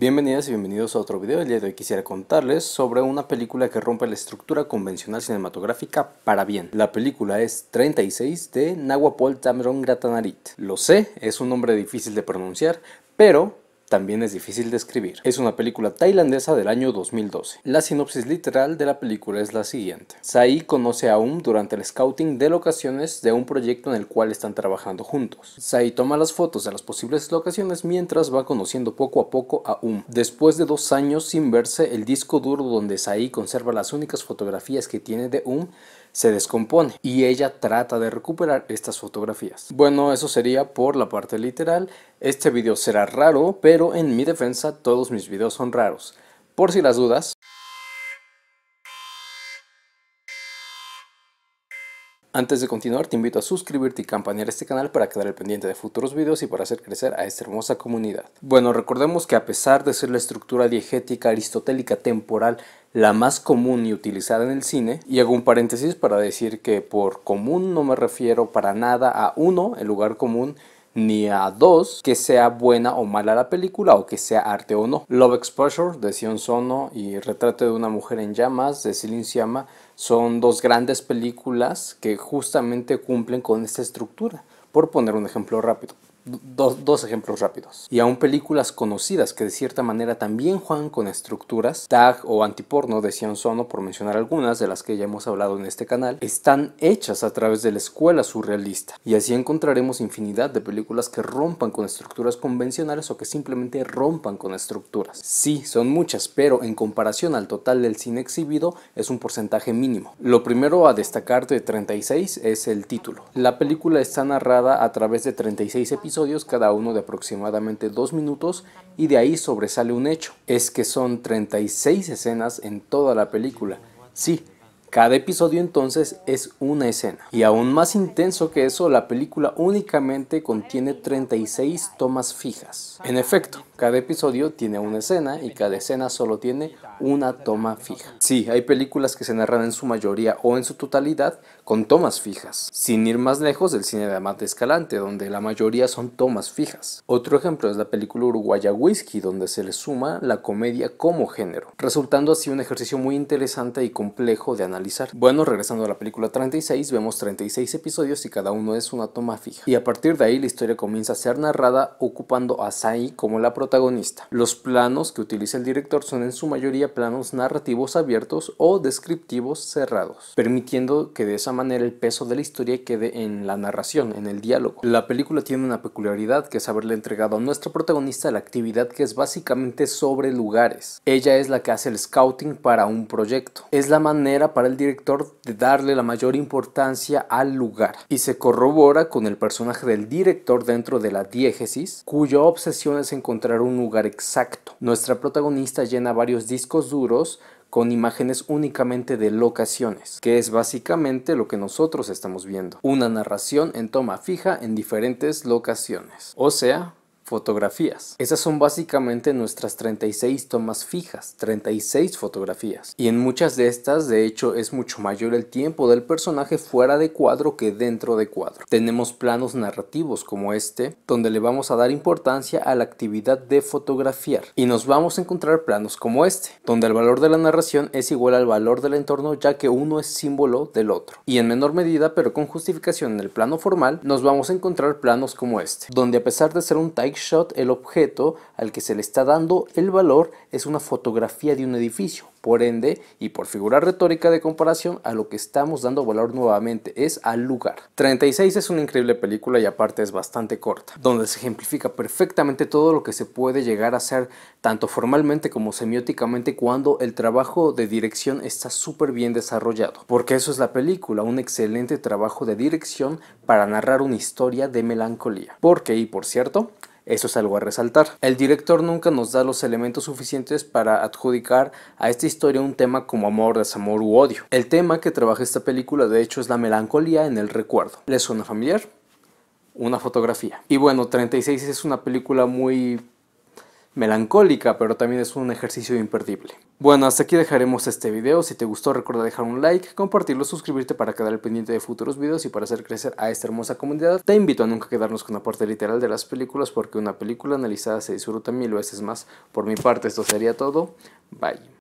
Bienvenidas y bienvenidos a otro video. El día de hoy quisiera contarles sobre una película que rompe la estructura convencional cinematográfica para bien. La película es 36 de Nahuapol Tamron Gratanarit. Lo sé, es un nombre difícil de pronunciar, pero también es difícil de escribir. Es una película tailandesa del año 2012. La sinopsis literal de la película es la siguiente. Sai conoce a Um durante el scouting de locaciones de un proyecto en el cual están trabajando juntos. Sai toma las fotos de las posibles locaciones mientras va conociendo poco a poco a Um. Después de dos años sin verse, el disco duro donde Sai conserva las únicas fotografías que tiene de Um se descompone y ella trata de recuperar estas fotografías. Bueno, eso sería por la parte literal. Este video será raro, pero en mi defensa todos mis videos son raros. Por si las dudas... Antes de continuar te invito a suscribirte y campanear este canal para quedar al pendiente de futuros videos y para hacer crecer a esta hermosa comunidad. Bueno, recordemos que a pesar de ser la estructura diegética aristotélica temporal la más común y utilizada en el cine, y hago un paréntesis para decir que por común no me refiero para nada a uno, el lugar común, ni a dos que sea buena o mala la película o que sea arte o no. Love Exposure de Sion Sono y Retrato de una mujer en llamas de Celine son dos grandes películas que justamente cumplen con esta estructura, por poner un ejemplo rápido. Dos, dos, ejemplos rápidos. Y aún películas conocidas que de cierta manera también juegan con estructuras, tag o antiporno decían Sono, por mencionar algunas de las que ya hemos hablado en este canal, están hechas a través de la escuela surrealista. Y así encontraremos infinidad de películas que rompan con estructuras convencionales o que simplemente rompan con estructuras. Sí, son muchas, pero en comparación al total del cine exhibido es un porcentaje mínimo. Lo primero a destacar de 36 es el título. La película está narrada a través de 36 episodios cada uno de aproximadamente dos minutos y de ahí sobresale un hecho, es que son 36 escenas en toda la película. Sí, cada episodio entonces es una escena. Y aún más intenso que eso, la película únicamente contiene 36 tomas fijas. En efecto, cada episodio tiene una escena y cada escena solo tiene una toma fija. Sí, hay películas que se narran en su mayoría o en su totalidad con tomas fijas. Sin ir más lejos del cine de Amate Escalante, donde la mayoría son tomas fijas. Otro ejemplo es la película uruguaya Whisky, donde se le suma la comedia como género, resultando así un ejercicio muy interesante y complejo de análisis bueno, regresando a la película 36, vemos 36 episodios y cada uno es una toma fija. Y a partir de ahí la historia comienza a ser narrada ocupando a Sai como la protagonista. Los planos que utiliza el director son en su mayoría planos narrativos abiertos o descriptivos cerrados, permitiendo que de esa manera el peso de la historia quede en la narración, en el diálogo. La película tiene una peculiaridad que es haberle entregado a nuestra protagonista la actividad que es básicamente sobre lugares. Ella es la que hace el scouting para un proyecto. Es la manera para el director de darle la mayor importancia al lugar y se corrobora con el personaje del director dentro de la diégesis cuya obsesión es encontrar un lugar exacto. Nuestra protagonista llena varios discos duros con imágenes únicamente de locaciones, que es básicamente lo que nosotros estamos viendo, una narración en toma fija en diferentes locaciones, o sea, fotografías. Esas son básicamente nuestras 36 tomas fijas, 36 fotografías. Y en muchas de estas, de hecho, es mucho mayor el tiempo del personaje fuera de cuadro que dentro de cuadro. Tenemos planos narrativos como este, donde le vamos a dar importancia a la actividad de fotografiar. Y nos vamos a encontrar planos como este, donde el valor de la narración es igual al valor del entorno ya que uno es símbolo del otro. Y en menor medida, pero con justificación en el plano formal, nos vamos a encontrar planos como este, donde a pesar de ser un take shot, el objeto al que se le está dando el valor es una fotografía de un edificio. Por ende, y por figura retórica de comparación, a lo que estamos dando valor nuevamente es al lugar. 36 es una increíble película y aparte es bastante corta, donde se ejemplifica perfectamente todo lo que se puede llegar a hacer tanto formalmente como semióticamente cuando el trabajo de dirección está súper bien desarrollado. Porque eso es la película, un excelente trabajo de dirección para narrar una historia de melancolía. Porque, y por cierto, eso es algo a resaltar. El director nunca nos da los elementos suficientes para adjudicar a esta historia un tema como amor, desamor u odio. El tema que trabaja esta película de hecho es la melancolía en el recuerdo. ¿Les suena familiar? Una fotografía. Y bueno, 36 es una película muy melancólica, pero también es un ejercicio imperdible. Bueno, hasta aquí dejaremos este video. Si te gustó, recuerda dejar un like, compartirlo, suscribirte para quedar al pendiente de futuros videos y para hacer crecer a esta hermosa comunidad. Te invito a nunca quedarnos con la parte literal de las películas porque una película analizada se disfruta mil veces más. Por mi parte, esto sería todo. Bye.